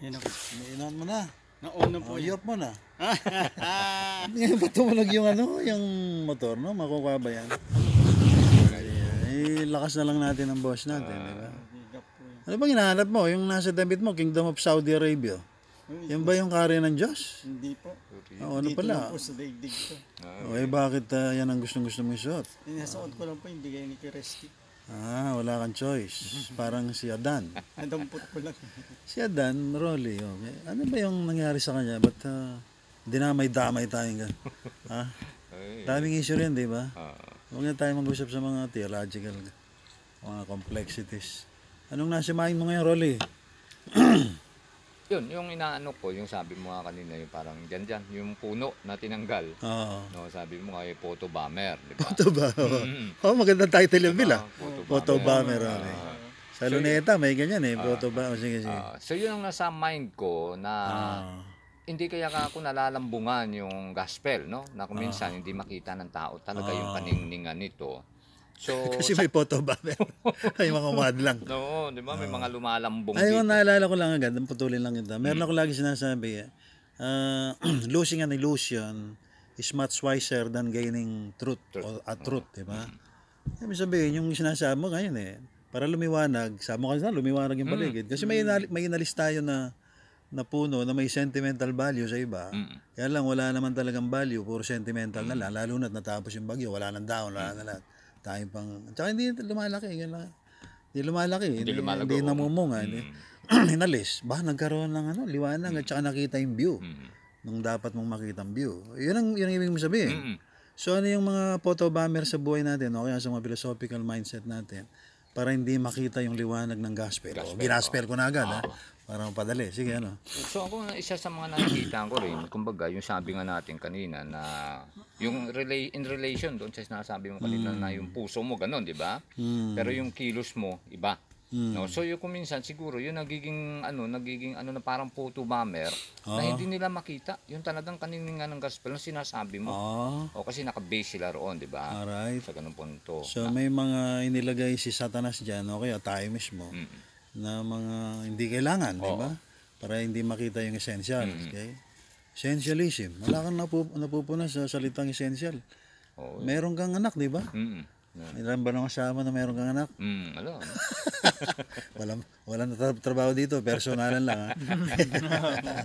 Ayun ako. Inon mo na. Na-on na po. Oh, York mo na. Ngayon ba tumunog yung ano, yung motor, no? Makukuha ba yan? Eh, lakas na lang natin ang boss natin, di ba? Ano bang hinahanap mo? Yung nasa damit mo, Kingdom of Saudi Arabia. Yan ba yung kare ng Diyos? Hindi po. Oo, ah, ano pala? Dito po sa daigdig ko. Okay, bakit uh, yan ang gustong-gusto mo isuot? Inasuot ko lang po yung bigay ni Kireski. Ah, wala kang choice. Mm-hmm. Parang si Adan. Adampot ko lang. si Adan, Rolly. Oh. Ano ba yung nangyari sa kanya? Ba't uh, dinamay-damay tayong gan? ha? Ah? Ay, Daming issue rin, di ba? Ah. Huwag uh, na tayo mag-usap sa mga theological, mga complexities. Anong nasa mind mo ngayon, Rolly? yun, yung inaano ko, yung sabi mo nga kanina, yung parang dyan dyan, yung puno na tinanggal. Oo. No, sabi mo nga, yung photo bomber, di ba? Photo bomber. Mm-hmm. Oh, magandang title yung nila. Ah. Photo, photo bomber. Uh, uh, sa so Luneta, may ganyan eh, photo uh, bomber. Sige, sige. Uh, so yun ang nasa mind ko na uh, hindi kaya ka ako nalalambungan yung gospel, no? Na kuminsan uh, hindi makita ng tao talaga uh, yung paningningan nito So, Kasi may photo ba? Ay, mga lang. Oo, no, di ba? May mga lumalambong Ay, dito. naalala ko lang agad, putulin lang ito. Meron mm. ako lagi sinasabi, uh, losing an illusion is much wiser than gaining truth, truth. or a truth, mm. di ba? Mm. Ibig sabihin, yung sinasabi mo ngayon eh, para lumiwanag, sama ka na, lumiwanag yung mm. paligid. Kasi may, inali, may inalis tayo na na puno na may sentimental value sa iba. Mm. Kaya lang wala naman talagang value, puro sentimental mm. na lang. Lalo na't natapos yung bagyo, wala nang daon, wala na lahat tayo pang, tsaka hindi lumalaki, yun lang. Hindi lumalaki, hindi, hindi, lumalago, hindi namumunga. Mm. Hindi, inalis. Ba, nagkaroon ng ano, liwanag mm. at saka nakita yung view. Mm. Nung dapat mong makita ang view. Yun ang, yun ang ibig mong sabihin. Mm. So ano yung mga photo bomber sa buhay natin, okay, sa mga philosophical mindset natin, para hindi makita yung liwanag ng gospel. gospel o, ginaspel ko na agad. Oh. Para mapadali. Sige, ano? So ako, isa sa mga nakikita ko rin, kumbaga, yung sabi nga natin kanina na yung relay, in relation doon sa sinasabi mo kanina mm. na yung puso mo, ganun, di ba? Mm. Pero yung kilos mo, iba. Mm. No? So yung kuminsan siguro yung nagiging ano, nagiging ano na parang photo bomber oh. na ah. hindi nila makita. Yung talagang kanina ng gospel na sinasabi mo. Oh. O kasi naka-base sila roon, di ba? Alright. Sa ganung punto. So ah. may mga inilagay si Satanas diyan, okay, tayo mismo. Mm-hmm na mga hindi kailangan, di ba? Para hindi makita yung essential. Mm-hmm. Okay? Essentialism. Wala kang napup- napupuna sa salitang essential. Oo. Meron kang anak, di ba? Mm-hmm. Ilan ba nang kasama na meron kang anak? Mm, alam. walang, walang tra- trabaho dito, personalan lang ha.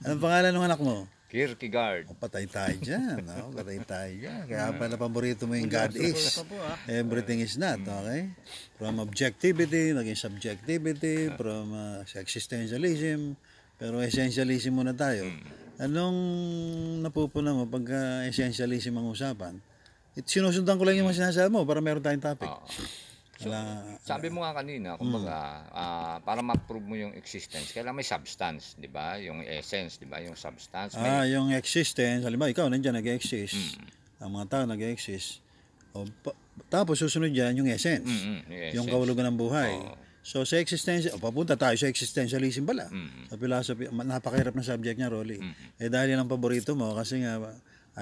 Anong pangalan ng anak mo? Kierkegaard. Oh, patay tayo dyan, no? Patay tayo dyan. Kaya pala paborito mo yung God is. Ah. Everything is not, mm. okay? From objectivity, naging subjectivity, from uh, existentialism, pero essentialism muna tayo. Mm. Anong napupuna mo pagka essentialism ang usapan? It, sinusundan ko lang yung mga mm. sinasabi mo para meron tayong topic. So, sabi mo nga kanina, kumbaga, mm. uh, para ma-prove mo yung existence, kailangan may substance, di ba? Yung essence, di ba? Yung substance. May... Ah, yung existence, halimbawa ikaw nandiyan nag-exist, mm. ang mga tao nag-exist, o, pa- tapos susunod dyan yung essence, mm-hmm. yung, essence. yung kawulugan ng buhay. Oh. So sa existence, oh, papunta tayo sa existentialism pala. mm Sa philosophy, napakahirap na subject niya, Rolly. Mm-hmm. Eh dahil yan ang paborito mo kasi nga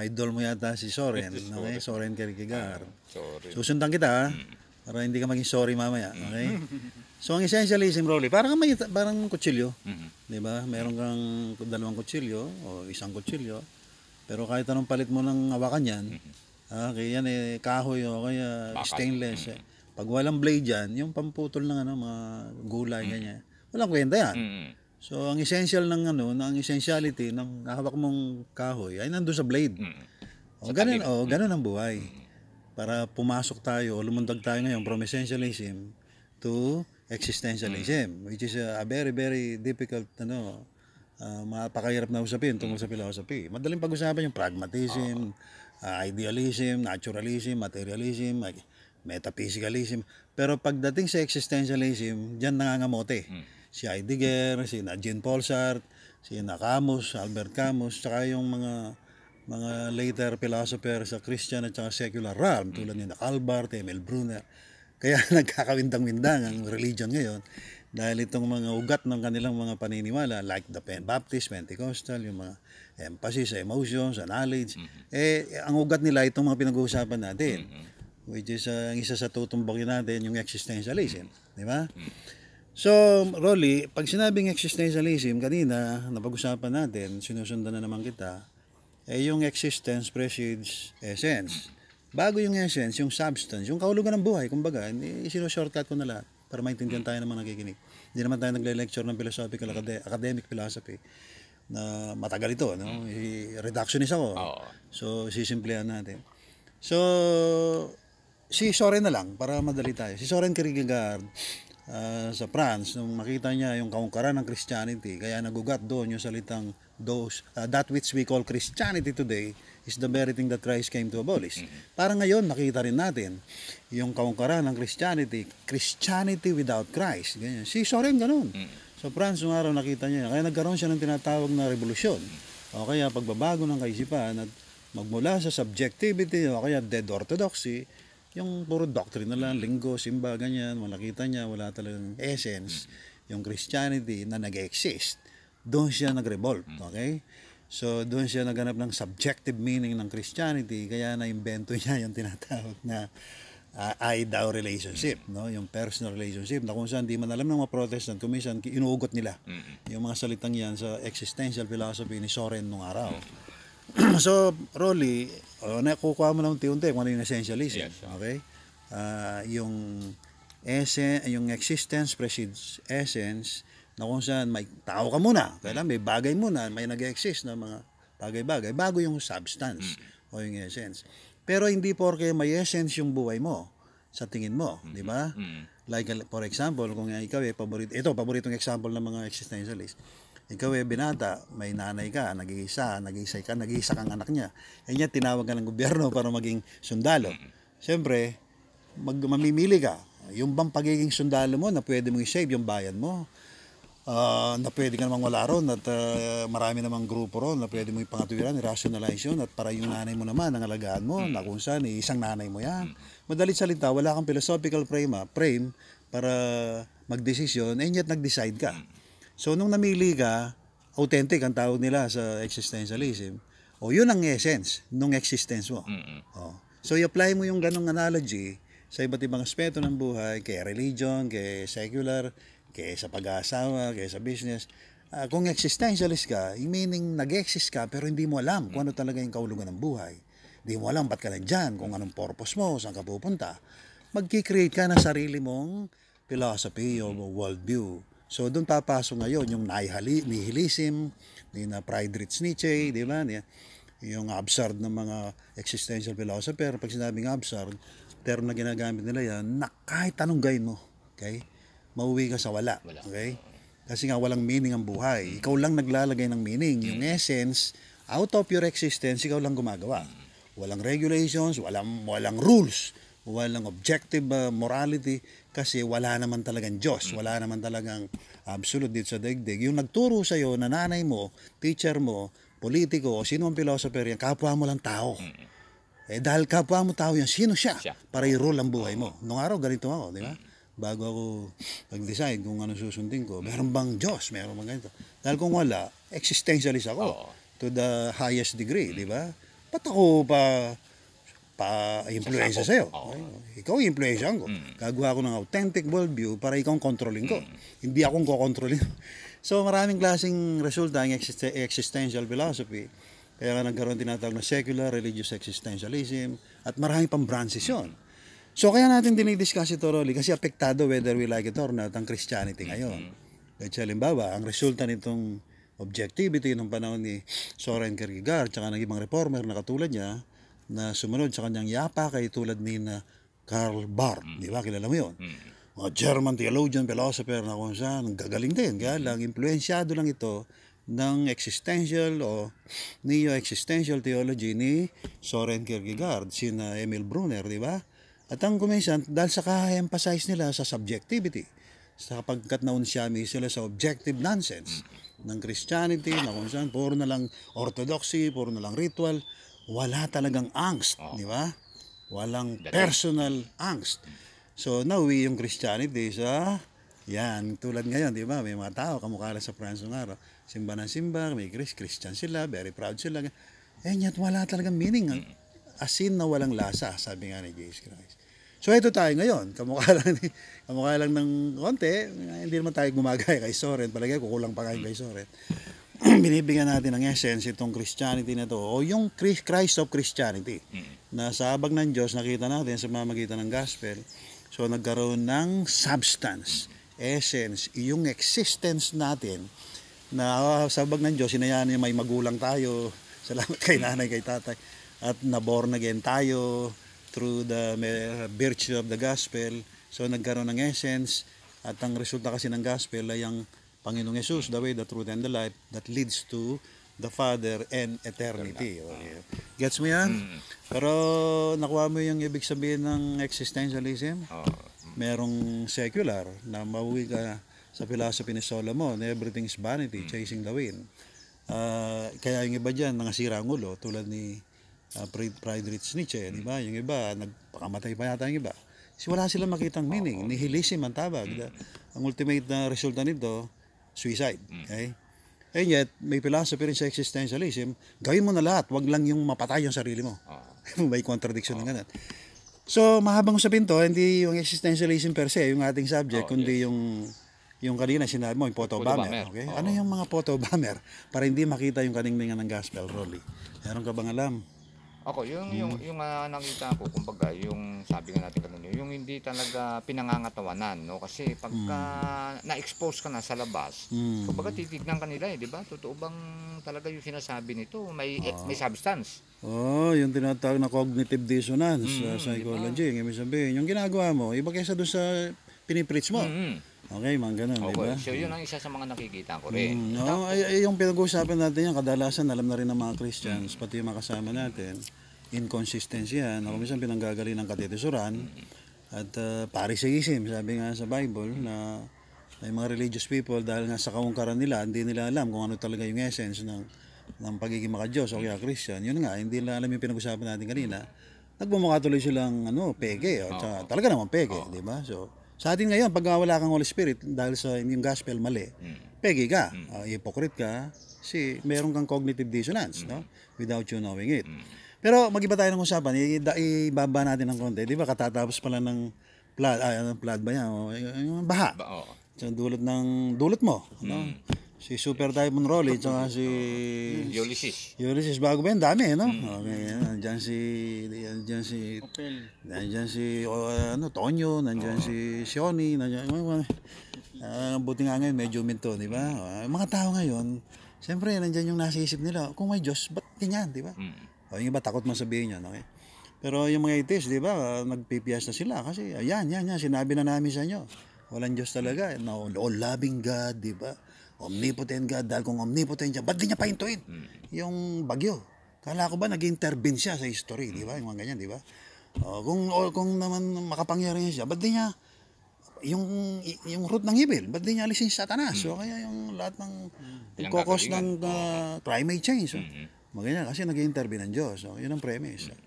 idol mo yata si Soren, okay? Soren Kierkegaard. Uh, Soren. Susundan kita. mm para hindi ka maging sorry mamaya, mm. okay? So ang essentialism, Rolly, parang may parang kutsilyo, mm-hmm. 'di ba? Meron kang dalawang kutsilyo o isang kutsilyo. Pero kahit anong palit mo ng hawakan niyan, okay, mm-hmm. ah, yan eh kahoy o kaya Bakal. stainless. Mm-hmm. Eh. Pag walang blade diyan, yung pamputol ng ano, mga gulay mm-hmm. ganyan. Walang kwenta yan. Mm-hmm. So ang essential ng ano, ng essentiality ng hawak mong kahoy ay nandoon sa blade. Mm-hmm. O ganun, o ganun ang mm-hmm. buhay. Mm-hmm para pumasok tayo, o lumundag tayo ngayon from essentialism to existentialism, which is a, a very, very difficult, ano, uh, mapakahirap na usapin tungkol sa philosophy. Madaling pag-usapan yung pragmatism, uh, idealism, naturalism, materialism, metaphysicalism. Pero pagdating sa existentialism, diyan nangangamote. Hmm. Si Heidegger, si Jean Paul Sartre, si Camus, Albert Camus, saka yung mga mga later philosopher sa Christian at sa secular realm tulad ni Albert, Emil Brunner. Kaya nagkakawindang-windang ang religion ngayon dahil itong mga ugat ng kanilang mga paniniwala like the Baptist, Pentecostal, yung mga emphasis sa emotions, sa knowledge, mm-hmm. eh ang ugat nila itong mga pinag-uusapan natin. Mm-hmm. Which is uh, ang isa sa tutumbagin natin yung existentialism, mm-hmm. di ba? Mm-hmm. So, Rolly, pag sinabing existentialism kanina, napag-usapan natin, sinusundan na naman kita, eh, yung existence precedes essence. Bago yung essence, yung substance, yung kahulugan ng buhay, kumbaga, eh, sino-shortcut ko na lahat para maintindihan tayo ng mga nakikinig. Hindi naman tayo nagle-lecture ng philosophical academic philosophy na matagal ito, no? Mm. Reductionist ako. So, sisimplehan natin. So, si Soren na lang, para madali tayo. Si Soren Kierkegaard, uh, sa France, nung makita niya yung kaungkaran ng Christianity, kaya nagugat doon yung salitang those uh, that which we call Christianity today is the very thing that Christ came to abolish. Mm-hmm. Para ngayon nakita rin natin yung kaungkaran ng Christianity, Christianity without Christ. Ganyan. Si Soren ganun. Mm-hmm. So France nung araw nakita niya, kaya nagkaroon siya ng tinatawag na revolusyon. O kaya pagbabago ng kaisipan at magmula sa subjectivity o kaya dead orthodoxy, yung puro doctrine na lang, linggo, simba, ganyan, wala niya, wala talagang essence, mm-hmm. yung Christianity na nag-exist doon siya nag-revolt. Hmm. Okay? So, doon siya naganap ng subjective meaning ng Christianity, kaya na-invento niya yung tinatawag na uh, ah, I-thou relationship, hmm. no? yung personal relationship, na kung saan di man alam ng mga Protestant, kumisan, inuugot nila hmm. yung mga salitang yan sa existential philosophy ni Soren nung araw. so, Rolly, oh, nakukuha mo na unti-unti kung ano yung essentialism. Yes, okay? Uh, yung, essence, yung existence precedes essence, na kung saan may tao ka muna, mm. kailangan may bagay muna, may nag-exist na mga bagay-bagay bago yung substance mm. o yung essence. Pero hindi porke may essence yung buhay mo sa tingin mo, mm-hmm. di ba? Mm-hmm. Like for example, kung ikaw ay paborito, ito paboritong example ng mga existentialist. Ikaw ay binata, may nanay ka, nag-iisa, nag-iisa ka, nag-iisa kang anak niya. Eh niya tinawag ka ng gobyerno para maging sundalo. Mm-hmm. Siyempre, mag mamimili ka. Yung bang pagiging sundalo mo na pwede mong i-save yung bayan mo, uh, na pwede ka namang wala ron at uh, marami namang grupo ron na pwede mo ipangatuwiran, rationalize yun at para yung nanay mo naman, ang alagaan mo, mm. na kung saan, eh, isang nanay mo yan. Mm. Madalit salita, wala kang philosophical frame, ha, ah, frame para magdesisyon and yet nag-decide ka. Hmm. So nung namili ka, authentic ang tawag nila sa existentialism. O oh, yun ang essence nung existence mo. Mm-hmm. O. Oh. So i-apply mo yung ganong analogy sa iba't ibang aspeto ng buhay, kay religion, kay secular, kaya sa pag-aasawa, kaya sa business. Uh, kung existentialist ka, meaning nag-exist ka pero hindi mo alam kung ano talaga yung kaulugan ng buhay. Hindi mo alam ba't ka nandyan, kung anong purpose mo, saan ka pupunta. Magki-create ka ng sarili mong philosophy mm. o view. So doon papasok ngayon yung nihilism, ni na Friedrich Nietzsche, di ba? Yung absurd ng mga existential philosopher. Pag sinabing absurd, term na ginagamit nila yan, na kahit anong gain mo, okay? mauwi ka sa wala. wala. Okay? Kasi nga walang meaning ang buhay. Mm. Ikaw lang naglalagay ng meaning. Yung mm. essence, out of your existence, ikaw lang gumagawa. Walang regulations, walang, walang rules, walang objective uh, morality kasi wala naman talagang Diyos, mm. wala naman talagang absolute dito sa daigdig. Yung nagturo sa iyo na nanay mo, teacher mo, politiko, o sino ang philosopher yan, kapwa mo lang tao. Eh dahil kapwa mo tao yan, sino siya? Para i-rule ang buhay mo. Noong araw, ganito ako, di ba? bago ako mag-decide kung ano susundin ko. Meron bang Diyos? Meron bang ganito? Dahil kung wala, existentialist ako Oo. to the highest degree, di ba? Ba't ako pa pa-influensya sa'yo. Oo. Ikaw yung influensyahan ko. Mm. Gagawa ko ng authentic worldview para ikaw ang controlling ko. Mm. Hindi akong kukontrolin. so maraming klaseng resulta ang exist- existential philosophy. Kaya nga nagkaroon tinatawag na secular, religious existentialism, at maraming pang branches yun. Mm. So kaya natin dinidiscuss ito, Rolly, kasi apektado whether we like it or not ang Christianity mm-hmm. ngayon. Mm-hmm. halimbawa, ang resulta nitong objectivity nung panahon ni Soren Kierkegaard tsaka ng ibang reformer na katulad niya na sumunod sa kanyang yapa kay tulad ni na Karl Barth, mm-hmm. di ba? Kilala mo yun? Mm-hmm mga German theologian, philosopher na kung saan, gagaling din. Kaya mm-hmm. lang, impluensyado lang ito ng existential o neo-existential theology ni Soren Kierkegaard, sina Emil Brunner, di ba? At ang commission, dahil sa kahayang size nila sa subjectivity, sapagkat naunsiyami sila sa objective nonsense ng Christianity, na kung saan, puro na lang orthodoxy, puro na lang ritual, wala talagang angst, oh. di ba? Walang personal angst. So, nauwi yung Christianity sa yan, tulad ngayon, di ba? May mga tao, kamukha lang sa France ng araw. Simba ng simba, may Chris, Christian sila, very proud sila. Eh, yet wala talagang meaning. Mm asin na walang lasa, sabi nga ni Jesus Christ. So ito tayo ngayon, kamukha lang, ni, kamukha lang ng konti, hindi naman tayo gumagaya kay Soren, palagay kukulang pa kayo kay Soren. Binibigyan natin ng essence itong Christianity na to, o yung Christ of Christianity, na sa abag ng Diyos nakita natin sa mamagitan ng gospel, so nagkaroon ng substance, essence, yung existence natin, na sa abag ng Diyos, sinayaan niya may magulang tayo, salamat kay nanay, kay tatay, at naborn again tayo through the virtue of the gospel. So nagkaroon ng essence at ang resulta kasi ng gospel ay ang Panginoong Yesus, the way, the truth, and the life that leads to the Father and eternity. Okay. Oh, Gets mo yan? Pero nakuha mo yung ibig sabihin ng existentialism? Merong secular na mauwi ka sa philosophy ni Solomon, everything is vanity, mm. chasing the wind. Uh, kaya yung iba dyan, nangasira ang ulo, tulad ni uh, ah, Friedrich Nietzsche, di ba? Yung iba, nagpakamatay pa yata yung iba. Kasi wala silang makitang meaning. Nihilism ang tabag. The, mm. ang ultimate na resulta nito, suicide. Mm. Okay? And yet, may philosophy rin sa existentialism, gawin mo na lahat, wag lang yung mapatay yung sarili mo. Ah. may contradiction oh. ng ah. ganun. So, mahabang usapin to, hindi yung existentialism per se, yung ating subject, oh, kundi yes. yung yung kanina sinabi mo, yung bomber. Okay? Oh. Ano yung mga photo bomber para hindi makita yung kaningningan ng gospel, Rolly? Meron ka bang alam? Ako, yung, hmm. yung, yung uh, ah, nakita ko, kumbaga, yung sabi nga natin kanina, yung hindi talaga pinangangatawanan, no? Kasi pagka hmm. na-expose ka na sa labas, hmm. kumbaga titignan kanila, eh, di ba? Totoo bang talaga yung sinasabi nito? May, eh, ah. eh, may substance. Oh, yung tinatawag na cognitive dissonance hmm, ah, sa psychology, diba? yung ibig sabihin, yung ginagawa mo, iba kaysa doon sa pinipreach mo. Hmm. Okay, mga ganun, okay. di ba? So, yun hmm. ang isa sa mga nakikita ko rin. Mm, no, ay, ay, yung pinag-uusapan natin yan, kadalasan alam na rin ng mga Christians, mm. pati yung makasama natin, inconsistency yan. Ako minsan pinanggagaling ng katetesuran at uh, pariseism, sabi nga sa Bible, na ay mga religious people, dahil nga sa kaungkaran nila, hindi nila alam kung ano talaga yung essence ng, ng pagiging maka-Diyos o kaya Christian. Yun nga, hindi nila alam yung pinag-usapan natin kanina. Nagmumukha tuloy silang ano, pege. O, oh. Tsaka, talaga naman pege, oh. di ba? So, sa atin ngayon, pag wala kang Holy Spirit, dahil sa yung gospel mali, mm. pegi ka, mm. uh, hypocrite ka, si meron kang cognitive dissonance, mm. no? Without you knowing it. Mm. Pero magiba tayo ng usapan, ibaba natin ng konti. Di ba, katatapos pala ng flood, ay, ano, flood ba yan? O, yung baha. Ba, oh. Sa dulot ng, dulot mo, mm. no? Si Super Typhoon Rolly, tsaka si... Ulysses. Ulysses, bago ba yan? Dami, no? Mm. Okay, yan. Nandyan si... Nandyan si... Opel. Nandyan si... o, ano, Tonyo. Nandyan si Sioni. ang Ah, buti nga ngayon, medyo minto, di ba? Mm. Ah, mga tao ngayon, siyempre, nandyan yung nasa isip nila, kung may Diyos, ba't ganyan, di ba? Mm. O, yung iba, takot man sabihin yan, okay? Pero yung mga itis, di ba, ah, nagpipiyas na sila kasi, ayan, yan, yan, sinabi na namin sa inyo. Walang Diyos talaga. Eh, no, all loving God, di ba? Omnipotent God, dahil kung omnipotent siya, ba't di niya pahintuin? Mm. Yung bagyo. Kala ko ba nag-intervene siya sa history, di ba? Yung mga ganyan, di ba? O, oh, kung, o, kung naman makapangyari siya, ba't di niya yung yung root ng evil, ba't di niya alisin si Satanas? Mm. So, kaya yung lahat ng mm. kokos ng uh, climate change. So, mm-hmm. kasi nag-intervene ng Diyos. So, yun ang premise. Mm.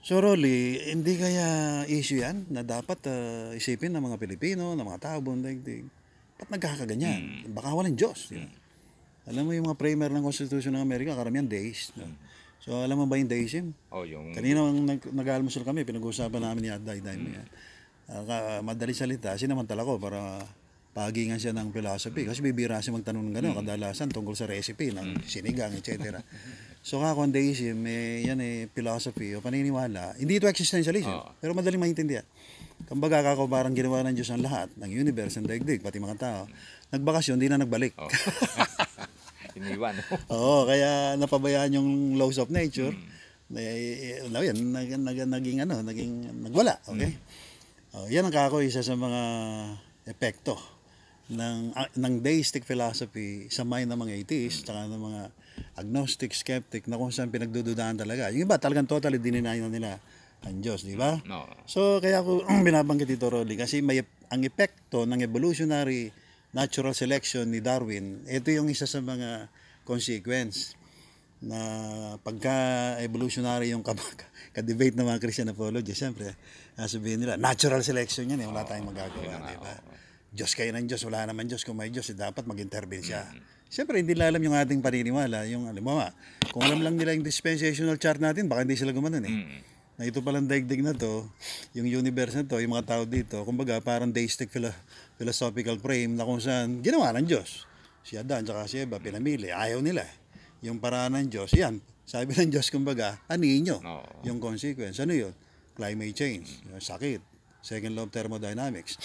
So Rolly, hindi kaya issue yan na dapat uh, isipin ng mga Pilipino, ng mga tao, bundaigdig. Ba't nagkakaganyan? Mm. Baka walang Diyos. Mm. Alam mo yung mga prayer ng Constitution ng Amerika, karamihan deist. Mm. So alam mo ba yung deism? Oh, yung... Kanina nag nag-almusal kami, pinag-uusapan namin ni Aday Day. Mm. Uh, madali salita, sinamantala ko para pagingan siya ng philosophy. Kasi bibira siya magtanong ng gano'n, mm. kadalasan tungkol sa recipe ng hmm. sinigang, etc. so kako ang deism, eh, yan eh, philosophy o paniniwala. Hindi ito existentialism, oh. pero madaling maintindihan. Kumbaga kako parang ginawa ng Diyos ang lahat, ng universe, ang daigdig, pati mga tao. Nagbakasyon, hindi na nagbalik. Oh. Iniwan. Oo, kaya napabayaan yung laws of nature. Mm. Eh, eh alam yan, nag, nag, naging ano, naging, nagwala, okay? Mm. Oh, yan ang kako, isa sa mga epekto ng uh, ng deistic philosophy sa mind ng mga atheists mm. tsaka ng mga agnostic, skeptic na kung saan pinagdududahan talaga. Yung iba talagang totally dininay nila ang Diyos, di ba? No. So, kaya ko binabanggit ito, Rolly, kasi may, ang epekto ng evolutionary natural selection ni Darwin, ito yung isa sa mga consequence na pagka-evolutionary yung ka-debate ng mga Christian apologists, siyempre, ah, sabihin nila, natural selection yan, eh, wala tayong magagawa, di ba? Diyos kayo ng Diyos, wala naman Diyos, kung may Diyos, eh, dapat mag-intervene siya. Mm-hmm. Siyempre, hindi nila alam yung ating paniniwala, yung alam mo, kung alam lang nila yung dispensational chart natin, baka hindi sila gumanon eh. Mm-hmm na ito palang daigdig na to, yung universe na to, yung mga tao dito, kumbaga parang deistic philo philosophical frame na kung saan ginawa ng Diyos. Si Adan at si Eva pinamili, ayaw nila. Yung paraan ng Diyos, yan, sabi ng Diyos kumbaga, anihin nyo no. yung consequence. Ano yun? Climate change, sakit, second law of thermodynamics,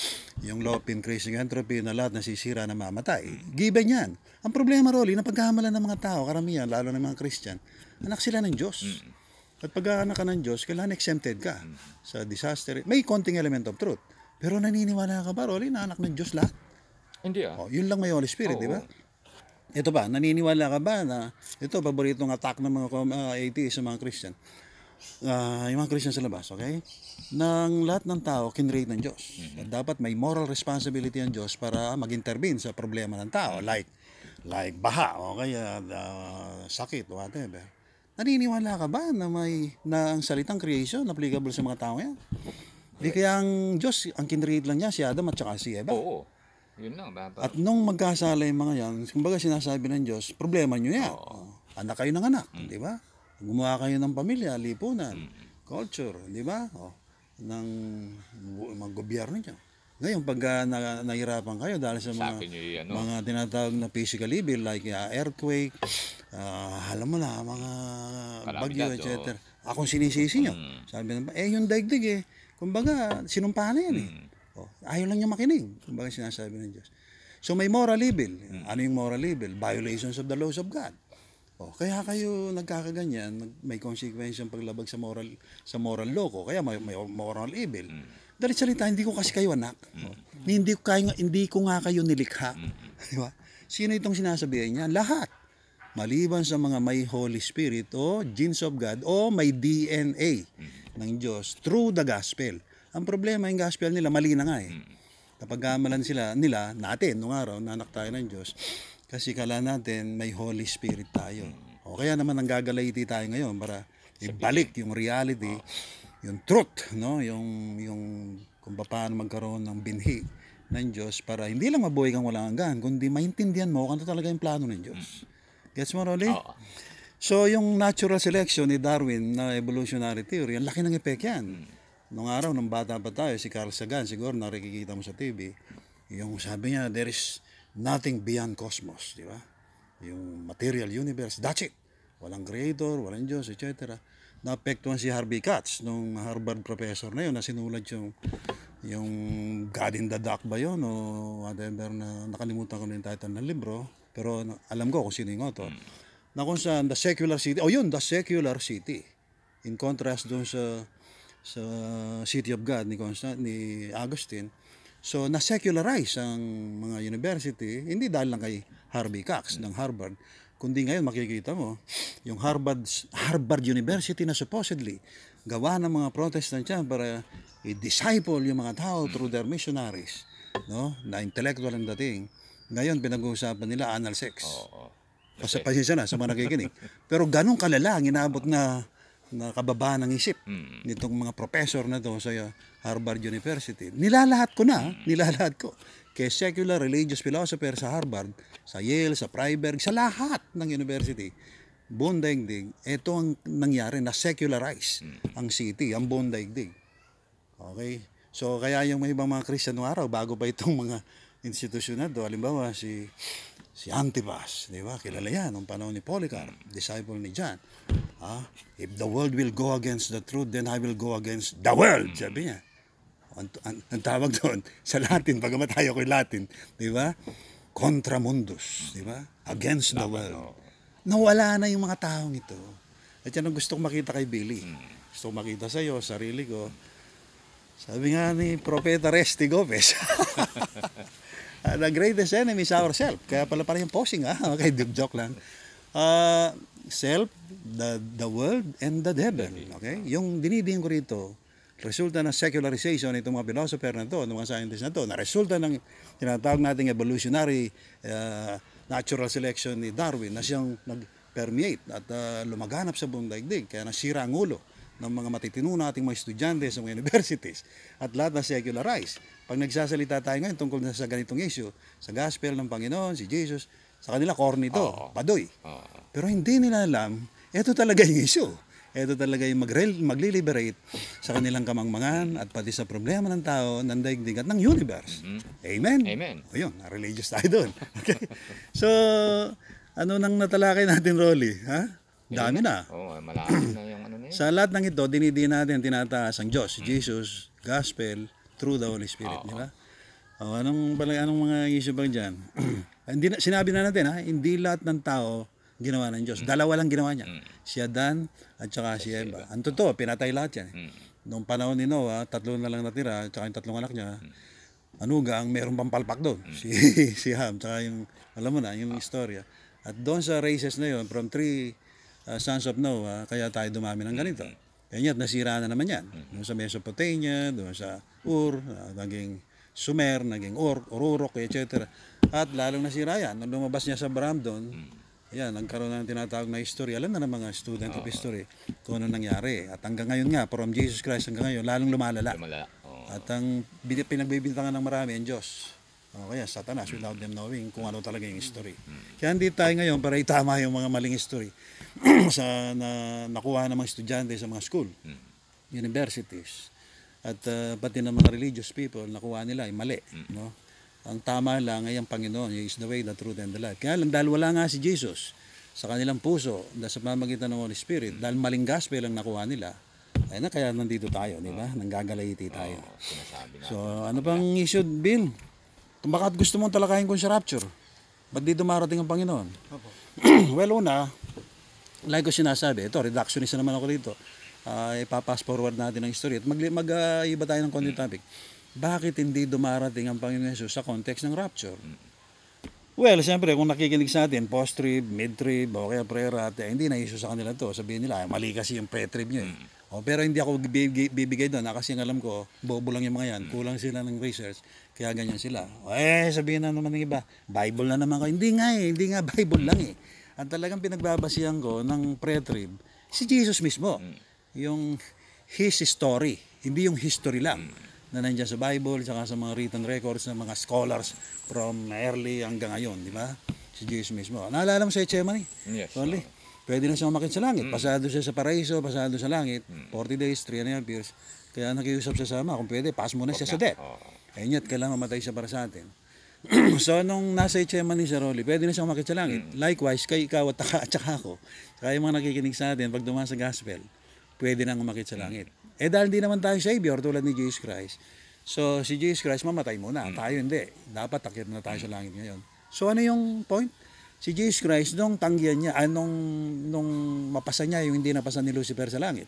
yung law of increasing entropy na lahat nasisira na mamatay. Given yan. Ang problema, Rolly, na pagkahamalan ng mga tao, karamihan, lalo ng mga Christian, anak sila ng Diyos. Mm at pag ka ng Diyos, kailangan exempted ka sa disaster. May konting element of truth. Pero naniniwala ka ba, Rolly, na anak ng Diyos lahat? Hindi ah. Oh, yun lang may Holy Spirit, oh, di ba? Ito ba, naniniwala ka ba na ito, paboritong attack ng mga uh, ah, atheists sa mga Christian? Uh, yung mga Christian sa labas, okay? Nang lahat ng tao, kinrate ng Diyos. Mhm. At dapat may moral responsibility ang Diyos para mag-intervene sa problema ng tao. Like, like baha, okay? Uh, uh, sakit, whatever. Naniniwala ka ba na may na ang salitang creation applicable sa mga tao yan? Di kaya ang Diyos, ang kinreate lang niya si Adam at saka si Eva. Oo. Yun lang. Dapat. At nung magkasala yung mga yan, kumbaga sinasabi ng Diyos, problema nyo yan. Oo. Anak kayo ng anak, mm. di ba? Gumawa kayo ng pamilya, lipunan, mm. culture, di ba? Oh, ng mga gobyerno niya. Ngayon, pagka ah, na, nahirapan kayo dahil sa mga, Sabi niyo, ano, mga tinatawag na physical evil like uh, earthquake, uh, alam mo na, mga bagyo, etc. Akong sinisisi nyo. Mm. Sabi naman, eh yung daigdig eh. Kumbaga, sinumpahan na yan eh. Mm. Oh, ayaw lang niya makinig. Kumbaga sinasabi ng Diyos. So may moral evil. Mm. Ano yung moral evil? Violations of the laws of God. Oh, kaya kayo nagkakaganyan, may consequence yung paglabag sa moral sa moral law ko. Kaya may, may moral evil. Mm dali salita, hindi ko kasi kayo anak. Mm. Hindi, ko kayo, hindi ko nga kayo nilikha. Mm. Di ba? Sino itong sinasabihan niya? Lahat. Maliban sa mga may Holy Spirit o genes of God o may DNA mm. ng Diyos through the gospel. Ang problema, yung gospel nila, mali na nga eh. Kapag mm. amalan sila, nila, natin, nung araw, nanak tayo ng Diyos, kasi kala natin may Holy Spirit tayo. Mm. O kaya naman ang gagalaiti tayo ngayon para ibalik yung reality yung truth, no? Yung yung kung paano magkaroon ng binhi ng Diyos para hindi lang mabuhay kang walang hanggan, kundi maintindihan mo kung ano talaga yung plano ng Diyos. Gets mo, Rolly? Oo. So, yung natural selection ni Darwin na evolutionary theory, ang laki ng epek yan. Noong araw, nung bata pa tayo, si Carl Sagan, siguro nakikita mo sa TV, yung sabi niya, there is nothing beyond cosmos, di ba? Yung material universe, that's it. Walang creator, walang Diyos, etc naapektuhan si Harvey Katz nung Harvard professor na yun na sinulat yung yung God in the Dark ba yun o whatever na nakalimutan ko na yung title ng libro pero alam ko kung sino yung author na kung saan The Secular City oh yun The Secular City in contrast dun sa sa City of God ni Constant ni Augustine so na secularize ang mga university hindi dahil lang kay Harvey Cox ng Harvard Kundi ngayon makikita mo, yung Harvard, Harvard University na supposedly gawa ng mga Protestant yan para i-disciple yung mga tao through their missionaries no? na intellectual ang dating. Ngayon, pinag-uusapan nila anal sex. Oo. Oh, oh. Pas- okay. Pasensya na sa mga nakikinig. Pero ganun kalala ang inaabot na na kababa ng isip mm. nitong mga professor na to sa Harvard University. Nilalahat ko na, mm. nilalahat ko kay secular religious philosopher sa Harvard, sa Yale, sa Freiberg, sa lahat ng university. Bondaigdig, ito ang nangyari na secularize mm. ang city, ang Bondaigdig. Okay? So kaya yung may ibang mga Christian araw bago pa itong mga na institusyonado, halimbawa si si Antipas, di ba? Kilala yan nung panahon ni Polycarp, mm. disciple ni John. Ha? Ah, if the world will go against the truth, then I will go against the world, mm. sabi niya ang, ang, ang tawag doon sa Latin, bagamat tayo ko'y Latin, di ba? Contra mundus, di ba? Against the world. Nawala na yung mga taong ito. At yan ang gusto kong makita kay Billy. Hmm. Gusto kong makita sa iyo, sarili ko. Sabi nga ni Propeta Resti Gomez, ah, the greatest enemy is our self. Kaya pala parang yung posing, ah. Okay, joke lang. Uh, self, the, the world, and the devil. Okay? Yung dinidin ko rito, resulta ng secularization itong mga philosopher na to, ng mga scientists na to, na resulta ng tinatawag nating evolutionary uh, natural selection ni Darwin na siyang nag-permeate at uh, lumaganap sa buong daigdig. Kaya nasira ang ulo ng mga matitino nating mga estudyante sa mga universities at lahat na secularized. Pag nagsasalita tayo ngayon tungkol sa ganitong issue, sa gospel ng Panginoon, si Jesus, sa kanila corny to, oh. padoy. Oh. Pero hindi nila alam, ito talaga yung issue ito talaga yung magliliberate sa kanilang kamangmangan at pati sa problema ng tao, ng daigdig at ng universe. Mm-hmm. Amen? Amen. O religious tayo doon. Okay. so, ano nang natalakay natin, Rolly? Ha? Dami na. Oo, oh, malaki na yung ano na yun. Sa lahat ng ito, dinidi natin, tinataas ang Diyos, mm. Jesus, Gospel, through the Holy Spirit, oh, di ba? Oh, anong, anong mga issue bang dyan? hindi sinabi na natin ha, hindi lahat ng tao ginawa ng Diyos. Mm. Dalawa lang ginawa niya. Mm. Si Adan at saka so, si Eva. Ang totoo, pinatay lahat yan. Mm. Noong panahon ni Noah, tatlo na lang natira, tsaka yung tatlong anak niya. Mm. Anuga, ang meron pang palpak doon. Mm. Si, si Ham, tsaka yung, alam mo na, yung ah. istorya. At doon sa races na yun, from three uh, sons of Noah, kaya tayo dumami ng ganito. Mm. Kaya niya, nasira na naman yan. Mm. Doon sa Mesopotamia, doon sa Ur, uh, naging Sumer, naging Or, Orurok, etc. At lalong nasira yan. Nung lumabas niya sa Bram doon, mm yan, nagkaroon na ng tinatawag na history. Alam na ng mga student oh. of history kung ano nangyari. At hanggang ngayon nga, from Jesus Christ hanggang ngayon, lalong lumalala. Lumalala. Oh. At ang pinagbibintangan ng marami ang Diyos. O kaya satanas without them knowing kung ano talaga yung history. Hmm. Kaya hindi tayo ngayon para itama yung mga maling history sa na, nakuha ng mga estudyante sa mga school, hmm. universities, at uh, pati ng mga religious people, nakuha nila ay mali. Hmm. No? Ang tama lang ay ang Panginoon. He is the way, the truth, and the life. Kaya lang, dahil wala nga si Jesus sa kanilang puso, dahil sa pamamagitan ng Holy Spirit, dahil maling gospel lang nakuha nila, ay na kaya nandito tayo, di ba? Nanggagalaiti tayo. So, ano bang issue, Bill? Kung baka gusto mong talakayin kung sa rapture, ba't di dumarating ang Panginoon? well, una, like ko sinasabi, ito, reductionist naman ako dito. Uh, ipapass forward natin ang story at mag-iba mag, uh, tayo ng konting topic bakit hindi dumarating ang Panginoon Yesus sa context ng rapture? Mm. Well, siyempre, kung nakikinig sa atin, post-trib, mid-trib, o kaya pre-rat, eh, hindi na issue sa kanila to. Sabihin nila, mali kasi yung pre-trib nyo. Eh. Oh, pero hindi ako bibigay doon ah, kasi ang alam ko, bobo lang yung mga yan. Kulang sila ng research, kaya ganyan sila. eh, sabihin na naman ng iba, Bible na naman ko. Hindi nga eh, hindi nga Bible lang eh. At talagang pinagbabasihan ko ng pre-trib, si Jesus mismo. Mm. Yung his story, hindi yung history lang na nandiyan sa Bible saka sa mga written records ng mga scholars from early hanggang ngayon, di ba? Si Jesus mismo. Naalala mo si Echemani? Yes. Only. pwede na siya umakit sa langit. Mm. Pasado siya sa paraiso, pasado sa langit. Mm. 40 days, 3 and a half years. Kaya nakiusap siya sa ama, kung pwede, pass muna okay. siya sa death. Oh. Eh, Ayun yat, kailangan mamatay siya para sa atin. so, nung nasa Echemani sa Roli, pwede na siya umakit sa langit. Mm. Likewise, kay ikaw at, at saka ako, saka yung mga nakikinig sa atin, pag dumaan sa gospel, pwede nang umakit sa langit. Mm. Eh dahil hindi naman tayo savior tulad ni Jesus Christ. So si Jesus Christ mamatay muna. Hmm. Tayo hindi. Dapat takip na tayo sa langit ngayon. So ano yung point? Si Jesus Christ, nung tanggihan niya, anong, ah, nung mapasa niya yung hindi napasa ni Lucifer sa langit,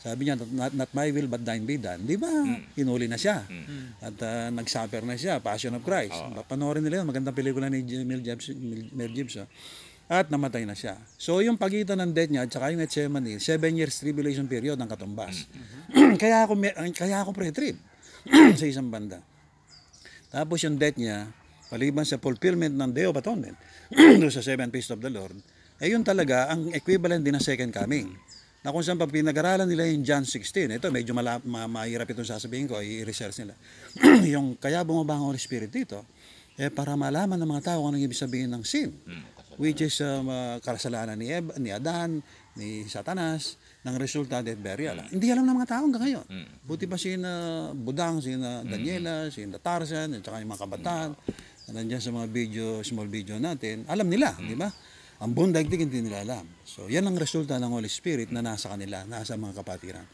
sabi niya, not, not my will but thine be done. Di ba? Mm. na siya. Mm. At uh, nagsuffer na siya. Passion of Christ. Oh. Panoorin nila yun. Magandang pelikula ni Mel Gibson. Mel Gibson at namatay na siya. So yung pagitan ng death niya at saka yung Gethsemane, 7 years tribulation period ng katumbas. Mm-hmm. kaya ako kaya ako pre-trip sa isang banda. Tapos yung death niya, paliban sa fulfillment ng Deo Atonement, doon sa Seven Feast of the Lord, eh yun talaga ang equivalent din ng second coming. Na kung saan pag pinag-aralan nila yung John 16, ito medyo mala, ma, mahirap itong sasabihin ko, i-research nila. yung kaya bumaba ang Holy Spirit dito, eh para malaman ng mga tao kung anong ibig sabihin ng sin. Mm which is um, uh, kasalanan ni, Eb, ni Adan, ni Satanas, ng resulta death burial. Mm. Hindi alam ng mga tao hanggang ngayon. Mm. Buti pa si na Budang, si na mm. Daniela, mm. si Tarzan, at saka yung mga kabataan, mm. nandiyan sa mga video, small video natin, alam nila, mm. di ba? Ang bundaigdig hindi nila alam. So, yan ang resulta ng Holy Spirit na nasa kanila, nasa mga kapatiran.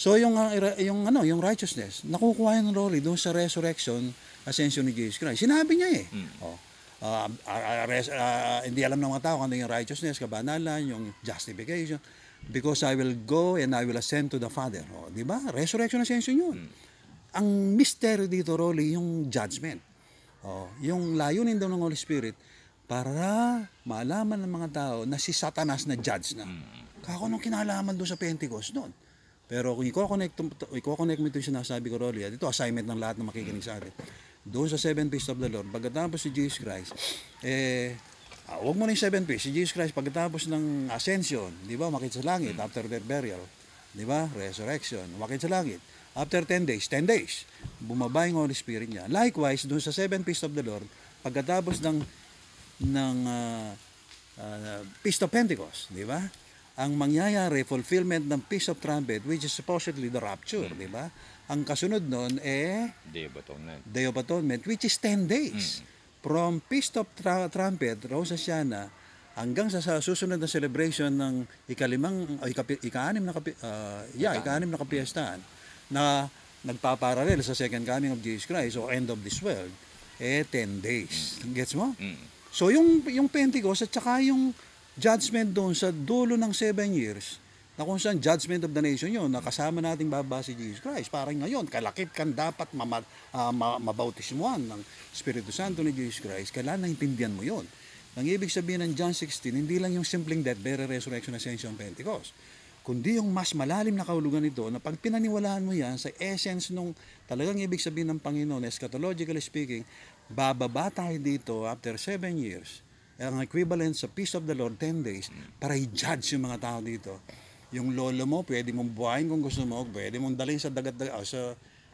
So yung uh, yung ano, yung righteousness, nakukuha yung Rory doon sa resurrection, ascension ni Jesus Christ. Sinabi niya eh. Mm. Oh uh, um, arrest, uh, hindi alam ng mga tao kung ano yung righteousness, kabanalan, yung justification. Because I will go and I will ascend to the Father. O, oh, di ba? Resurrection ascension yun. Hmm. Ang mystery dito, Rolly, yung judgment. Oh, yung layunin daw ng Holy Spirit para malaman ng mga tao na si Satanas na judge na. Hmm. Kako nung kinalaman doon sa Pentecost noon. Pero kung i-connect, i-connect mo ito yung sinasabi ko, Rolly, ito assignment ng lahat ng makikinig sa atin doon sa seven feast of the Lord, pagkatapos si Jesus Christ, eh, ah, huwag mo na yung seven feast. Si Jesus Christ, pagkatapos ng ascension, di ba, makita sa langit, after their burial, di ba, resurrection, makita sa langit. After 10 days, 10 days, bumaba yung Holy Spirit niya. Likewise, doon sa seven feast of the Lord, pagkatapos ng ng uh, uh, Feast of Pentecost, di ba? Ang mangyayari, fulfillment ng peace of Trumpet, which is supposedly the rapture, di ba? Ang kasunod nun, eh, Day of Atonement. Day of Atonement, which is 10 days. Mm. From Feast of Tra- Trumpet, Rosh Hashanah, hanggang sa, sa susunod na celebration ng ikalimang, o ah, ika, ika-anim na, kapi, uh, yeah, ika-anim na kapiestaan, na nagpaparalel sa second coming of Jesus Christ o end of this world, eh, 10 days. Mm. Gets mo? Mm. So, yung, yung Pentecost at saka yung judgment doon sa dulo ng 7 years, na kung saan judgment of the nation yon nakasama nating baba si Jesus Christ. Parang ngayon, kalakip kan dapat mama, uh, ah, mabautismuan ng Espiritu Santo ni Jesus Christ, kailangan naintindihan mo yon Ang ibig sabihin ng John 16, hindi lang yung simpleng death, burial, resurrection, ascension, Pentecost kundi yung mas malalim na kahulugan nito na pag pinaniwalaan mo yan sa essence nung talagang ibig sabihin ng Panginoon, eschatologically speaking, bababa tayo dito after 7 years, ang equivalent sa peace of the Lord, 10 days, para i-judge yung mga tao dito yung lolo mo, pwede mong buhayin kung gusto mo, pwede mong dalhin sa dagat, dagat oh, sa,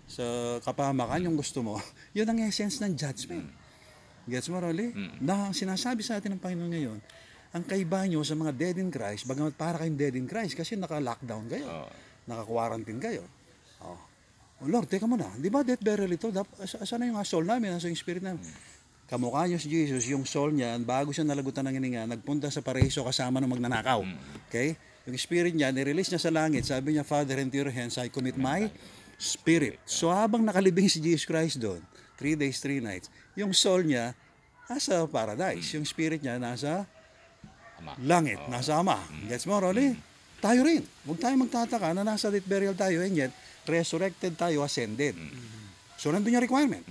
sa kapamakan yung gusto mo. Yun ang essence ng judgment. Gets mo, Rolly? Mm. Na sinasabi sa atin ng Panginoon ngayon, ang kaiba nyo sa mga dead in Christ, bagamat para kayong dead in Christ, kasi naka-lockdown kayo, oh. naka-quarantine kayo. Oh. oh Lord, teka mo na, di ba death burial ito? Asa, asa na yung soul namin, asa yung spirit namin? Mm. Kamukha nyo si Jesus, yung soul niya, bago siya nalagutan ng hininga, nagpunta sa pareso kasama ng magnanakaw. Mm. Okay? Yung spirit niya, nirelease niya sa langit. Sabi niya, Father, into your hands I commit my spirit. So habang nakalibing si Jesus Christ doon, three days, three nights, yung soul niya, nasa paradise. Yung spirit niya, nasa ama. langit, oh. nasa ama. Mm. Gets mo, Rolly? Mm. Tayo rin. Huwag tayo magtataka na nasa death burial tayo and yet, resurrected tayo, ascended. Mm. So, nandun yung requirement.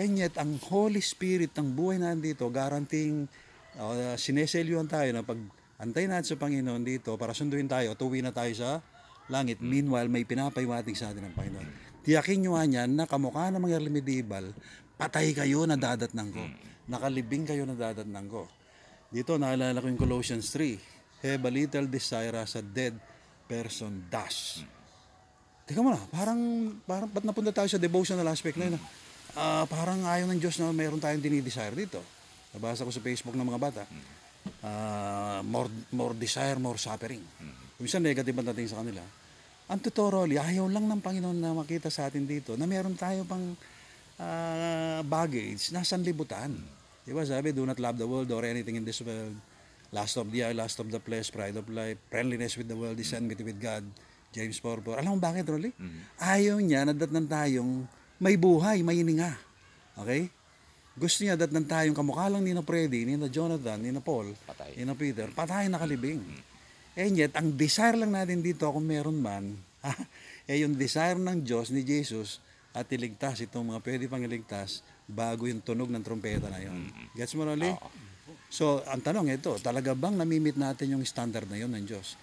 And yet, ang Holy Spirit, ang buhay na dito, garanting uh, sineselyohan tayo na pag Antay natin sa Panginoon dito para sunduin tayo, tuwi na tayo sa langit. Mm. Meanwhile, may pinapaywating sa atin ng Panginoon. Tiyakin nyo niyan na kamukha ng mga medieval, patay kayo na dadatnang ko. Mm. Nakalibing kayo na dadatnang ko. Dito, naalala ko yung Colossians 3. Have a little desire as a dead person dash. Mm. Teka mo na, parang, parang ba't napunta tayo sa devotional aspect na yun? Uh, parang ayaw ng Diyos na mayroon tayong dinidesire dito. Nabasa ko sa Facebook ng mga bata uh, more, more desire, more suffering. mm Minsan negative ang dating sa kanila. Ang totoo, Rolly, ayaw lang ng Panginoon na makita sa atin dito na meron tayo pang uh, baggage na sanlibutan. Mm-hmm. Di ba sabi, do not love the world or anything in this world. Last of the eye, last of the flesh, pride of life, friendliness with the world, is enmity mm-hmm. with God. James 4.4. Alam mo bakit, Rolly? Mm-hmm. Ayaw niya nadatnan tayong may buhay, may ininga. Okay? Gusto niya nang tayong kamukha lang ni na Freddy, ni na Jonathan, ni na Paul, patay. ni na Peter, patay na kalibing. Mm-hmm. And yet, ang desire lang natin dito, kung meron man, eh yung desire ng Diyos ni Jesus at iligtas itong mga pwede pang iligtas bago yung tunog ng trompeta na yon. Mm-hmm. Gets mo, Rolly? So, ang tanong ito, talaga bang namimit natin yung standard na yon ng Diyos?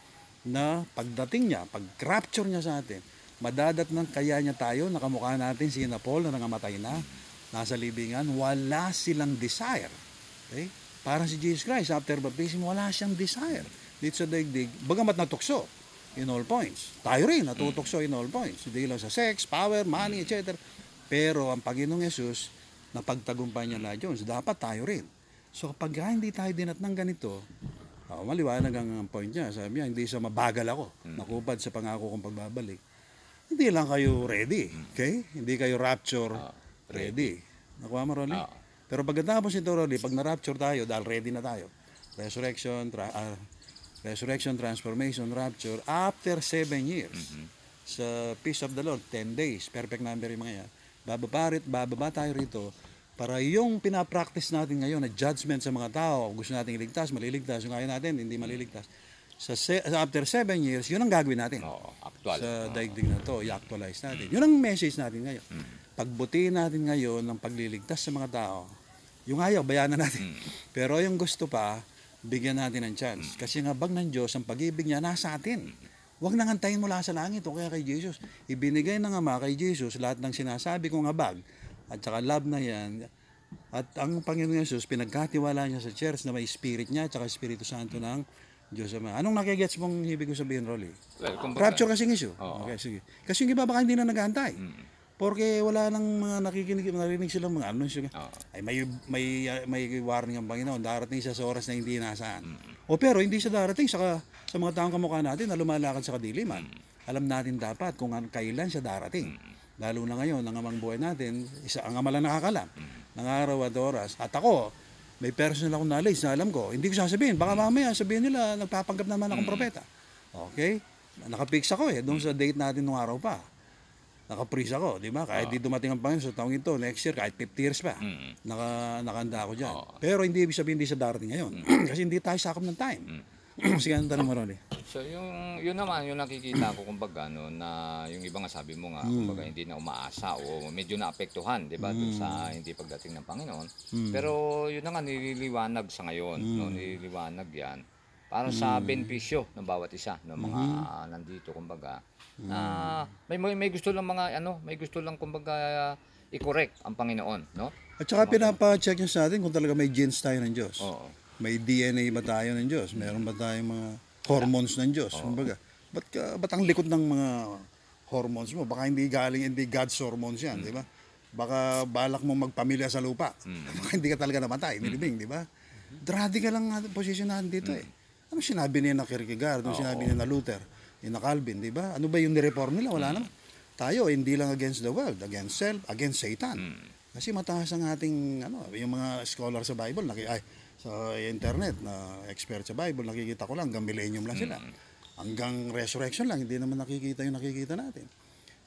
Na pagdating niya, pag-rapture niya sa atin, madadat ng kaya niya tayo, nakamukha natin si Napol na nangamatay na, nasa libingan, wala silang desire. Okay? Eh, parang si Jesus Christ, after baptism, wala siyang desire. Dito sa daigdig, bagamat natukso in all points. Tayo rin, natutukso in all points. Hindi lang sa sex, power, money, etc. Pero ang Panginoong Yesus, napagtagumpay niya lahat yun. So, dapat tayo rin. So kapag hindi tayo dinat ng ganito, oh, maliwanag ang point niya. Sabi niya, hindi sa mabagal ako. Mm-hmm. Nakupad sa pangako kong pagbabalik. Hindi lang kayo ready. Mm-hmm. Okay? Hindi kayo rapture ah ready. Nakuha mo, Rolly? Oo. Ah. Pero pagkatapos ito, Rolly, pag na-rapture tayo, dahil ready na tayo, resurrection, tra- uh, resurrection, transformation, rapture, after seven years, mm-hmm. sa peace of the Lord, 10 days, perfect number yung mga yan, bababa, bababa tayo rito, para yung pinapractice natin ngayon na judgment sa mga tao, gusto natin iligtas, maliligtas, yung kaya natin, hindi mm-hmm. maliligtas. Sa, se- after seven years, yun ang gagawin natin. Oo, actual. Sa daigdig na to, i-actualize natin. Yun ang message natin ngayon. Mm-hmm pagbutihin natin ngayon ng pagliligtas sa mga tao, yung ayaw, bayanan natin. Mm. Pero yung gusto pa, bigyan natin ng chance. Mm. Kasi nga bag ng Diyos, ang pag-ibig niya nasa atin. Mm. Huwag nang antayin mula sa langit o kaya kay Jesus. Ibinigay ng Ama kay Jesus lahat ng sinasabi kong habag at saka love na yan. At ang Panginoon Jesus, pinagkatiwala niya sa church na may spirit niya at saka Espiritu Santo mm. ng Diyos Ama. Anong nakigets mong ibig ko sabihin, Rolly? Well, Rapture kasing issue. Oo. Okay, sige. Kasi yung iba baka hindi na nag-aantay. Mm. Porque wala nang mga nakikinig, narinig silang mga ano Oh. Ay may may may warning ang Panginoon, darating siya sa oras na hindi inaasahan. Mm. O pero hindi siya darating sa sa mga taong kamukha natin na lumalakad sa kadiliman. Mm. Alam natin dapat kung kailan siya darating. Mm. Lalo na ngayon, ang amang buhay natin, isa ang amalang nakakalam mm. ng araw at oras. At ako, may personal akong knowledge na alam ko. Hindi ko sasabihin. Baka mm. mamaya sabihin nila, nagpapanggap naman akong mm. propeta. Okay? Nakapix ako eh, doon mm. sa date natin nung araw pa naka-freeze ako, di ba? Kahit oh. di dumating ang Panginoon sa taong ito, next year, kahit 50 years pa, mm. naka, nakanda ako dyan. Oh. Pero hindi ibig sabihin hindi sa darating ngayon. Mm. Kasi hindi tayo sakop ng time. Mm. Sige, ang tanong mo, Rolly. So, yung, yun naman, yung nakikita ko, kumbaga, no, na yung ibang nga sabi mo nga, mm. kumbaga, hindi na umaasa o medyo naapektuhan, di ba, mm. dun sa hindi pagdating ng Panginoon. Mm. Pero, yun na nga, nililiwanag sa ngayon, mm. no, nililiwanag yan para sa mm. benepisyo ng bawat isa ng mga mm nandito kumbaga mm. uh, may, may gusto lang mga ano may gusto lang kumbaga uh, i-correct ang Panginoon no at saka pinapa-check nyo sa atin kung talaga may genes tayo ng Diyos oo may DNA ba tayo ng Diyos meron ba tayong mga hormones ng Diyos oo. kumbaga but ka, ba't ang likod ng mga hormones mo baka hindi galing hindi God's hormones yan mm. di ba baka balak mo magpamilya sa lupa mm. baka hindi ka talaga namatay hmm. nilibing mm. di ba hmm. Drady ka lang position natin dito mm. eh ano sinabi niya na Kierkegaard? Ano sinabi niya na Luther? Yung na Calvin, di ba? Ano ba yung nireform nila? Wala mm. naman. Tayo, hindi lang against the world, against self, against Satan. Mm. Kasi mataas ang ating, ano, yung mga scholar sa Bible, naki, ay, sa internet, na expert sa Bible, nakikita ko lang, hanggang millennium lang sila. Mm. Hanggang resurrection lang, hindi naman nakikita yung nakikita natin.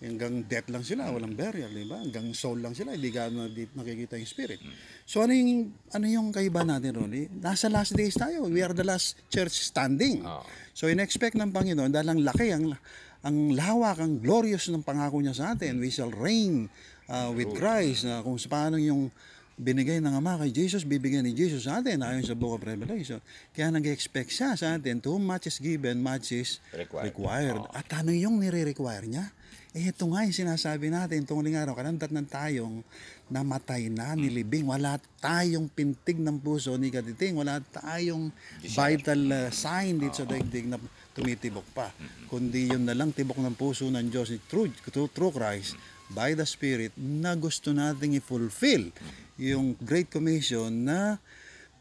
Hanggang death lang sila, mm. walang burial, di ba? Hanggang soul lang sila, hindi ka na nakikita yung spirit. Mm. So ano yung, ano yung kaiba natin, Ronnie? Nasa last days tayo. We are the last church standing. Ah. So in-expect ng Panginoon, dahil ang laki, ang, ang lawak, ang glorious ng pangako niya sa atin, we shall reign uh, with Christ, na uh, kung paano yung binigay ng Ama kay Jesus, bibigyan ni Jesus sa atin ayon sa Book of Revelation. Kaya nag-expect siya sa atin, too much is given, much is required. required. Oh. At ano yung nire-require niya? Eh, ito nga yung sinasabi natin, itong huling araw, kalandat ng tayong namatay na, hmm. nilibing. Wala tayong pintig ng puso ni Katiting. Wala tayong vital uh, sign dito sa daigdig na tumitibok pa. Hmm. Kundi yun na lang tibok ng puso ng Diyos ni true, true, true Christ hmm. by the Spirit na gusto nating i-fulfill yung Great Commission na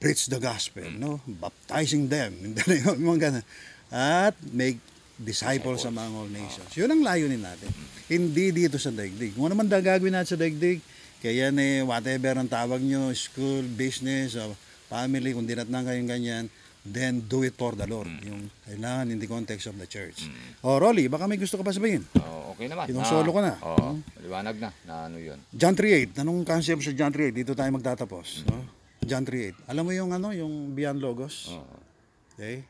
preach the gospel, no? Baptizing them. mga ganun. At make disciples among all nations. Ah. Yun ang layunin natin. Hindi dito sa daigdig. Kung ano man gagawin natin sa daigdig, kaya yan eh, whatever ang tawag nyo, school, business, or family, kung dinat na kayong ganyan, then do it for the Lord. Mm. Yung kailangan in the context of the church. Mm. Oh, Rolly, baka may gusto ka pa sabihin. Oh, okay naman. Yung solo ko na. Oo, oh, hmm? liwanag na. Na ano yun. John 3.8. Anong concept sa John 3.8? Dito tayo magtatapos. Mm. No? John 3.8. Alam mo yung ano, yung Beyond Logos? Oh. Okay?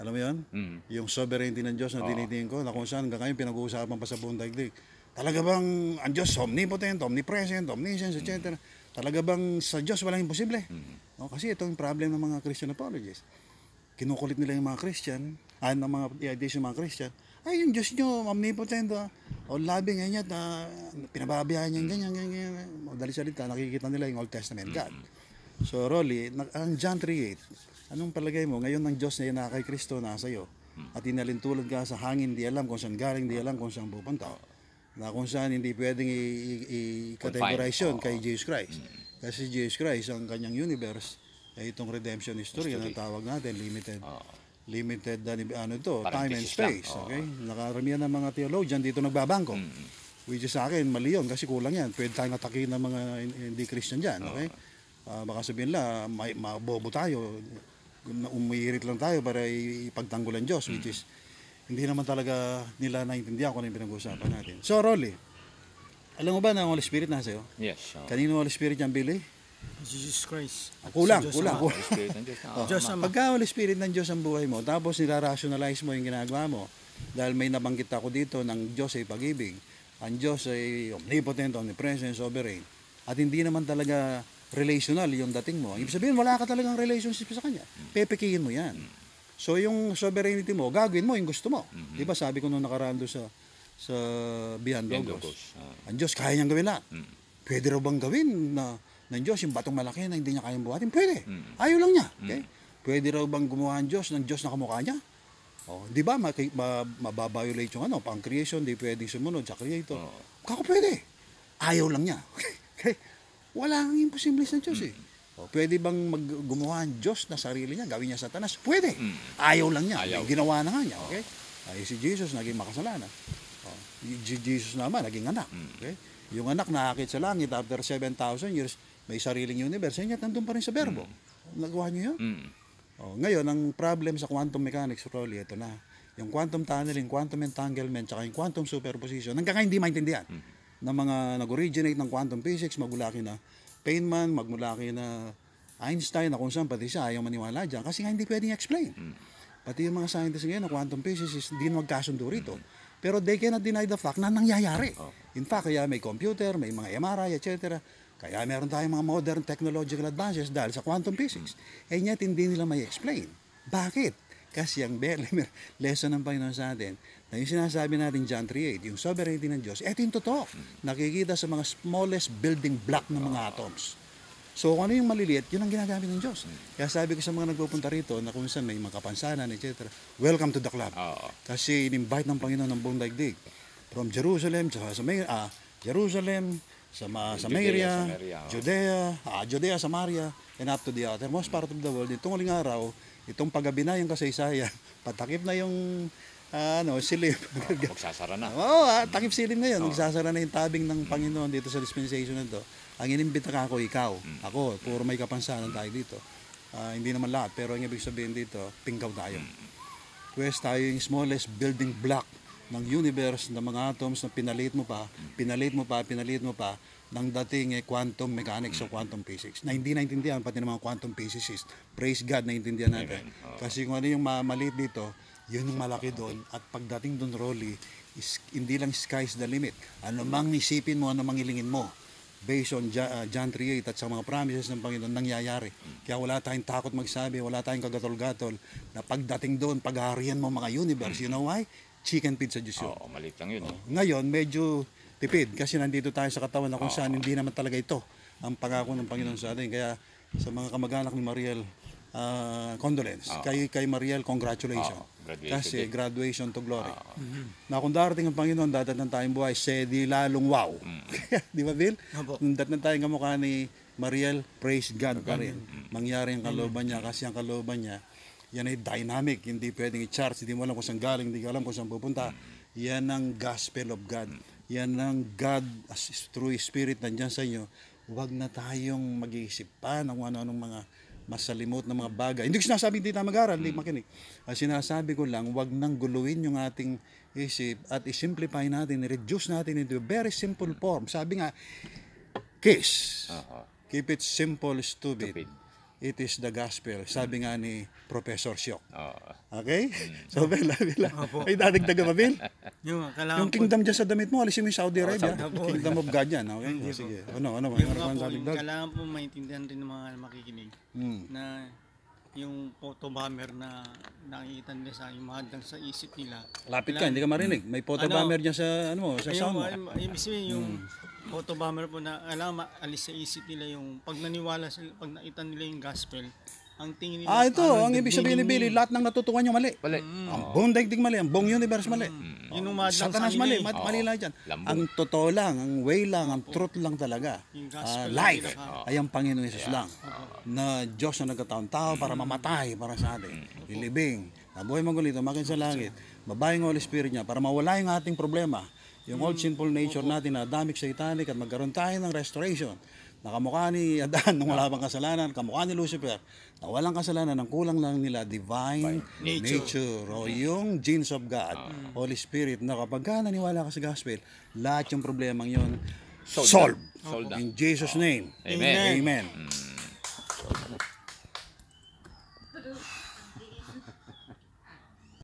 Alam mo yun? Mm. Yung sovereignty ng Diyos na oh. tinitingin ko, na kung saan hanggang ngayon pinag-uusapan pa sa buong daigdig. Talaga bang ang Diyos omnipotent, omnipresent, omniscience, etc. Mm. Talaga bang sa Diyos walang imposible? Mm. Mm-hmm. No, kasi ito yung problem ng mga Christian apologists. Kinukulit nila yung mga Christian, ay ah, ng mga ideas ng mga Christian, ay yung Diyos nyo, omnipotent, uh, o loving, ganyan, uh, pinababayaan niya, mm. ganyan, ganyan, ganyan. Madali salita, nakikita nila yung Old Testament mm. God. So, Rolly, ang John 3.8, Anong palagay mo? Ngayon ng Diyos na yan na kay Kristo na sa iyo at inalintulad ka sa hangin, di alam kung saan galing, di alam kung saan pupunta. Na kung saan hindi pwedeng i-categorize yun kay Jesus Christ. Mm. Kasi si Jesus Christ, ang kanyang universe, ay itong redemption history, history. ang tawag natin, limited. Oh. Limited na ano to, Parang time and space. Lang. Oh. Okay? Nakaramihan ng mga theologian dito nagbabangko. Mm. Which is sa akin, mali yun kasi kulang yan. Pwede tayong atakin ng mga hindi Christian dyan. Okay? Oh. Uh, baka sabihin la, may, mabobo tayo umuirit lang tayo para ipagtanggol ang Diyos, which is, hindi naman talaga nila naintindihan kung ano yung pinag-uusapan natin. So, Rolly, alam mo ba na ang Holy Spirit na sa'yo? Yes. So. Kanino Holy Spirit yan, Billy? Jesus Christ. Ah, kulang, si kulang. kulang. oh. Diyos Pagka Holy Spirit ng Diyos ang buhay mo, tapos nilarationalize mo yung ginagawa mo, dahil may nabanggit ako dito ng Diyos ay pag-ibig, ang Diyos ay omnipotent, omnipresent, sovereign. At hindi naman talaga relational yung dating mo. Ibig sabihin, wala ka talagang relationship sa kanya. Pepekihin mo yan. So, yung sovereignty mo, gagawin mo yung gusto mo. Mm-hmm. Di ba sabi ko nung nakaraan doon sa, sa Beyond Logos, Logos. Uh, ang Diyos, kaya niyang gawin lahat. Mm-hmm. Pwede raw bang gawin na ng Diyos yung batong malaki na hindi niya kayang buhatin? Pwede. Mm-hmm. Ayaw lang niya. Mhm. Okay? Mm-hmm. Pwede raw bang gumawa ang Diyos ng Diyos na kamukha niya? Oh, di ba ma- ma- yung ano, pang creation, di pwedeng sumunod sa creator. Oh. Kako pwede. Ayaw lang niya. Okay? okay? Wala ang imposible sa Diyos hmm. eh. O, pwede bang mag gumawa ang Diyos na sarili niya, gawin niya satanas? Pwede. Hmm. Ayaw lang niya. Ayaw. Ginawa na nga niya. Oh. Okay? Ay, si Jesus naging makasalanan. Si Jesus naman, naging anak. Hmm. Okay? Yung anak na nakakit sa langit after 7,000 years, may sariling universe, and yet nandun pa rin sa verbo. Nagawa niyo yun? O, ngayon, ang problem sa quantum mechanics, Rolly, ito na. Yung quantum tunneling, quantum entanglement, tsaka yung quantum superposition, hanggang hindi maintindihan. Mm na mga nag-originate ng quantum physics, magmula kina Feynman, magmula kina Einstein, na kung saan pati siya ayaw maniwala dyan kasi nga hindi pwedeng explain. Mm. Pati yung mga scientists ngayon na quantum physics is hindi magkasundo rito. Pero they cannot deny the fact na nangyayari. Oh. In fact, kaya may computer, may mga MRI, etc. Kaya meron tayong mga modern technological advances dahil sa quantum physics. Mm. And eh, yet, hindi nila may explain. Bakit? Kasi ang lesson ng Panginoon sa atin, na yung sinasabi natin John 3.8, yung sovereignty ng Diyos, eto yung totoo. Nakikita sa mga smallest building block ng mga ah. atoms. So kung ano yung maliliit, yun ang ginagamit ng Diyos. Kaya sabi ko sa mga nagpupunta rito na kung saan may mga kapansanan, etc. Welcome to the club. Kasi in-invite ng Panginoon ng buong daigdig. From Jerusalem, sa, sa May, ah, Jerusalem, sa, ma, sa Maria, Judea, Samaria, Judea, ah, Judea, Samaria, and up to the uttermost part of the world. Itong aling araw, Itong paggabi na yung kasaysayan, patakip na yung uh, ano, silip. Oh, magsasara na. Oo, oh, takip silip na yun. Oh. Magsasara na yung tabing ng Panginoon dito sa dispensation na to. Ang inimbita ka ako, ikaw. Mm. Ako, puro may kapansanan tayo dito. Uh, hindi naman lahat, pero ang ibig sabihin dito, pinggaw tayo. quest mm. Pwes tayo yung smallest building block ng universe, ng mga atoms na pinalit mo pa, pinalit mo pa, pinalit mo pa, ng dating eh, quantum mechanics o quantum physics na hindi naintindihan pati ng mga quantum physicists. Praise God na intindihan natin. Oh. Kasi kung ano yung ma- maliit dito, yun yung malaki doon at pagdating doon Rolly, is, hindi lang sky's the limit. Ano mang isipin mo, ano mang ilingin mo, based on uh, John 3.8 at sa mga promises ng Panginoon nangyayari. Kaya wala tayong takot magsabi, wala tayong kagatol-gatol na pagdating doon, paghaharian mo mga universe. You know why? Chicken pizza juice yun. Oo, maliit lang yun. Eh. Oh. Ngayon, medyo tipid kasi nandito tayo sa katawan na kung saan hindi naman talaga ito ang pangako ng Panginoon sa atin. Kaya sa mga kamag-anak ni Mariel, uh, condolence. Oh. Kay, kay Mariel, congratulations. Graduation Kasi day. graduation to glory. Oh. Mm-hmm. Na kung darating ang Panginoon, dadatnan tayong buhay, se di lalong wow. Mm. di ba, Bill? Opo. Kung dadatnan tayong kamukha ni Mariel, praise God pa rin. Mm. Mangyari ang kalooban niya kasi ang kalooban niya, yan ay dynamic. Hindi pwedeng i-charge. Hindi mo alam kung saan galing, hindi ka alam kung saan pupunta. Mm. Yan ang gospel of God. Mm yan ang God as true spirit nandiyan sa inyo. Huwag na tayong mag-iisip pa ng ano-anong mga masalimot na mga bagay. Hindi ko sinasabi hindi tayo mag-aral, hindi hmm. makinig. Ang sinasabi ko lang, wag nang guluhin yung ating isip at i-simplify natin, reduce natin into a very simple form. Sabi nga, kiss. Uh-huh. Keep it simple, stupid. stupid. It is the gospel. Sabi nga ni Professor Siok. Uh-huh. Okay? Mm. So, Bill, Bill, ay dadagdag ka ba, Bill? Yung, yung kingdom po, dyan sa damit mo, alisin mo yung Saudi oh, Arabia. Oh, kingdom of God yan. Okay? Oh, sige. Ano, ano, yung ano, po, yung kailangan po maintindihan rin ng mga makikinig hmm. na yung photo bomber na nakikita nila sa yung mahadlang sa isip nila. Lapit ka, hindi ka marinig. May photo ano, bomber dyan sa, ano mo, sa sound mo. Ibig sabihin, yung hmm. photo bomber po na alam, alis sa isip nila yung pag naniwala sila, pag nakita nila yung gospel, ang tingin nila. Ah, ito. Ano, ang, ang ibig sabihin ni Billy, lahat ng natutukan nyo mali. Mali. Mm. Ang buong daigdig mali. Ang buong universe mali. Mm. Yung umadlang Satanas mali. Eh. Mat, mali lang dyan. Lambo. Ang totoo lang, ang way lang, ang truth lang talaga. Uh, life ay ang Panginoon Jesus lang. Na Diyos na nagkataon-tao para mm. mamatay para sa atin. Mm. Ilibing. Nabuhay magulit, umakin sa langit. ng Holy Spirit niya para mawala yung ating problema. Yung old mm. sinful nature natin na sa satanic at magkaroon tayo ng restoration Nakamukha ni Adan nung wala pang kasalanan, kamukha ni Lucifer na walang kasalanan, ang kulang lang nila divine nature, nature o yung genes of God, uh, Holy Spirit na kapag ka naniwala ka sa gospel, lahat yung problema yon solved. solved. solved. In Jesus' name. Amen. Amen. Amen. Mm.